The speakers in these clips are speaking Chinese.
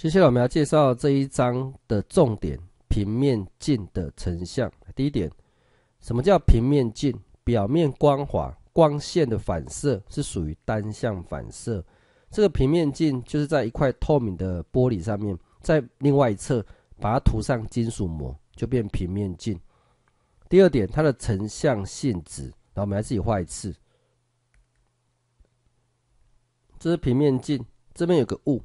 接下来我们要介绍这一章的重点——平面镜的成像。第一点，什么叫平面镜？表面光滑，光线的反射是属于单向反射。这个平面镜就是在一块透明的玻璃上面，在另外一侧把它涂上金属膜，就变平面镜。第二点，它的成像性质。然后我们来自己画一次。这是平面镜，这边有个物。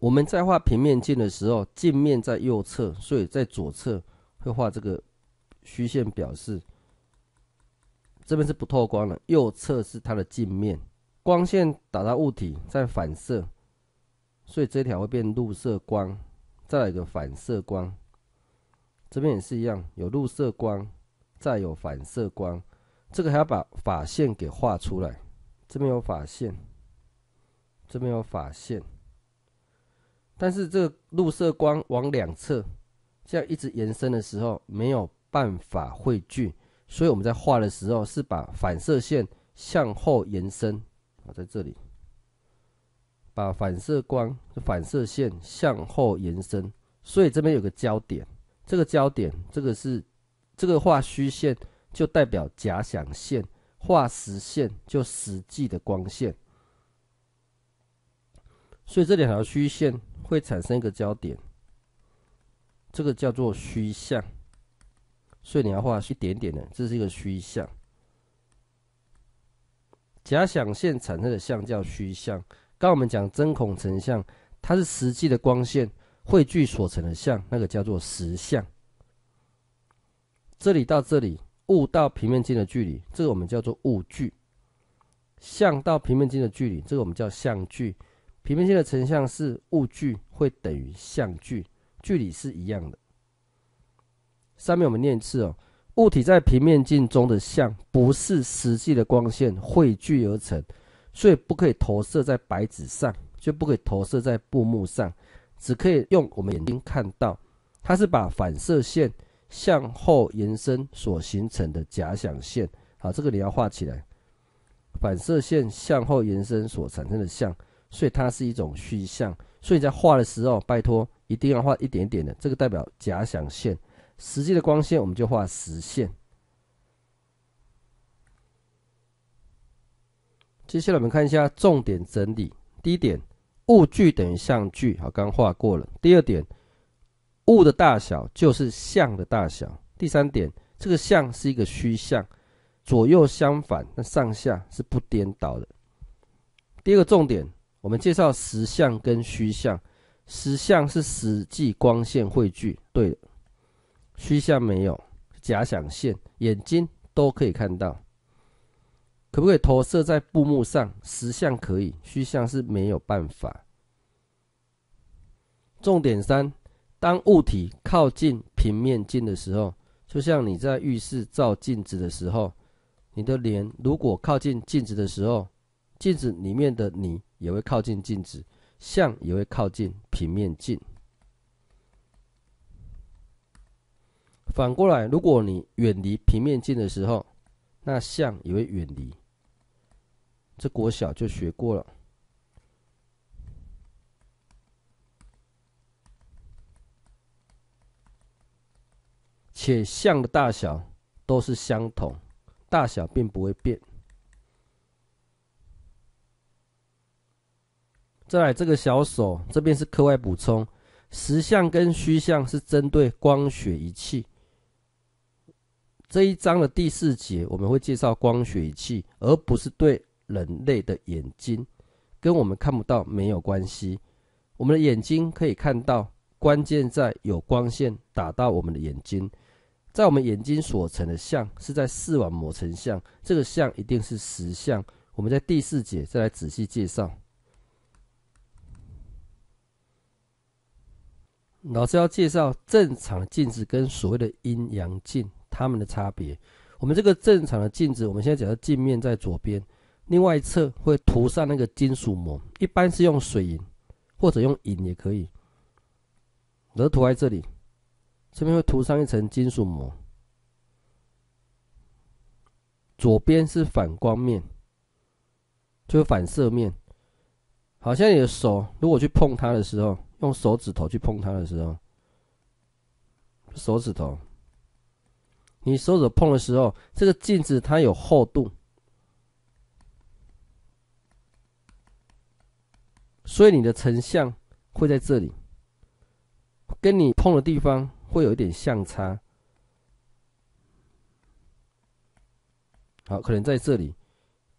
我们在画平面镜的时候，镜面在右侧，所以在左侧会画这个虚线表示。这边是不透光的，右侧是它的镜面，光线打到物体再反射，所以这条会变入射光，再来一个反射光。这边也是一样，有入射光，再有反射光。这个还要把法线给画出来，这边有法线，这边有法线。但是这个入射光往两侧这样一直延伸的时候，没有办法汇聚，所以我们在画的时候是把反射线向后延伸啊，在这里把反射光、反射线向后延伸，所以这边有个焦点。这个焦点，这个是这个画虚线就代表假想线，画实线就实际的光线。所以这两条虚线。会产生一个焦点，这个叫做虚像，所以你要画一点点的，这是一个虚像。假想线产生的像叫虚像。刚我们讲针孔成像，它是实际的光线汇聚所成的像，那个叫做实像。这里到这里，物到平面镜的距离，这个我们叫做物距；像到平面镜的距离，这个我们叫像距。平面镜的成像是物距会等于像距，距离是一样的。上面我们念一次哦，物体在平面镜中的像不是实际的光线汇聚而成，所以不可以投射在白纸上，就不可以投射在布幕上，只可以用我们眼睛看到。它是把反射线向后延伸所形成的假想线，好，这个你要画起来，反射线向后延伸所产生的像。所以它是一种虚像，所以在画的时候，拜托一定要画一点点的，这个代表假想线。实际的光线我们就画实线。接下来我们看一下重点整理：第一点，物距等于像距，好，刚画过了。第二点，物的大小就是像的大小。第三点，这个像是一个虚像，左右相反，那上下是不颠倒的。第二个重点。我们介绍实像跟虚像。实像是实际光线汇聚，对的。虚像没有，假想线，眼睛都可以看到。可不可以投射在布幕上？实像可以，虚像是没有办法。重点三：当物体靠近平面镜的时候，就像你在浴室照镜子的时候，你的脸如果靠近镜子的时候，镜子里面的你。也会靠近镜子，像也会靠近平面镜。反过来，如果你远离平面镜的时候，那像也会远离。这国小就学过了，且像的大小都是相同，大小并不会变。再来这个小手，这边是课外补充，实像跟虚像是针对光学仪器这一章的第四节，我们会介绍光学仪器，而不是对人类的眼睛，跟我们看不到没有关系。我们的眼睛可以看到，关键在有光线打到我们的眼睛，在我们眼睛所成的像是在视网膜成像，这个像一定是实像。我们在第四节再来仔细介绍。老师要介绍正常的镜子跟所谓的阴阳镜它们的差别。我们这个正常的镜子，我们现在讲的镜面在左边，另外一侧会涂上那个金属膜，一般是用水银或者用银也可以，然后涂在这里，这边会涂上一层金属膜，左边是反光面，就是反射面，好像你的手如果去碰它的时候。用手指头去碰它的时候，手指头，你手指碰的时候，这个镜子它有厚度，所以你的成像会在这里，跟你碰的地方会有一点相差。好，可能在这里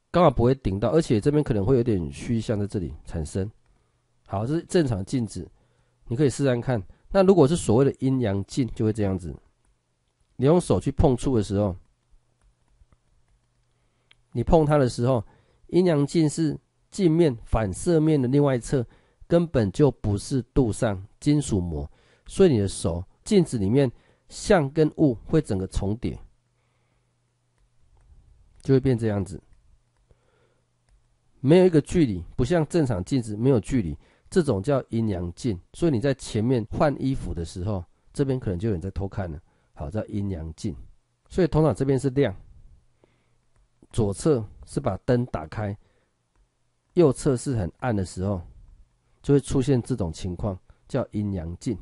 刚好不会顶到，而且这边可能会有点虚像在这里产生。好，这是正常镜子，你可以试试看。那如果是所谓的阴阳镜，就会这样子。你用手去碰触的时候，你碰它的时候，阴阳镜是镜面反射面的另外一侧，根本就不是镀上金属膜，所以你的手镜子里面像跟物会整个重叠，就会变这样子，没有一个距离，不像正常镜子没有距离。这种叫阴阳镜，所以你在前面换衣服的时候，这边可能就有人在偷看了。好，叫阴阳镜，所以通常这边是亮，左侧是把灯打开，右侧是很暗的时候，就会出现这种情况，叫阴阳镜。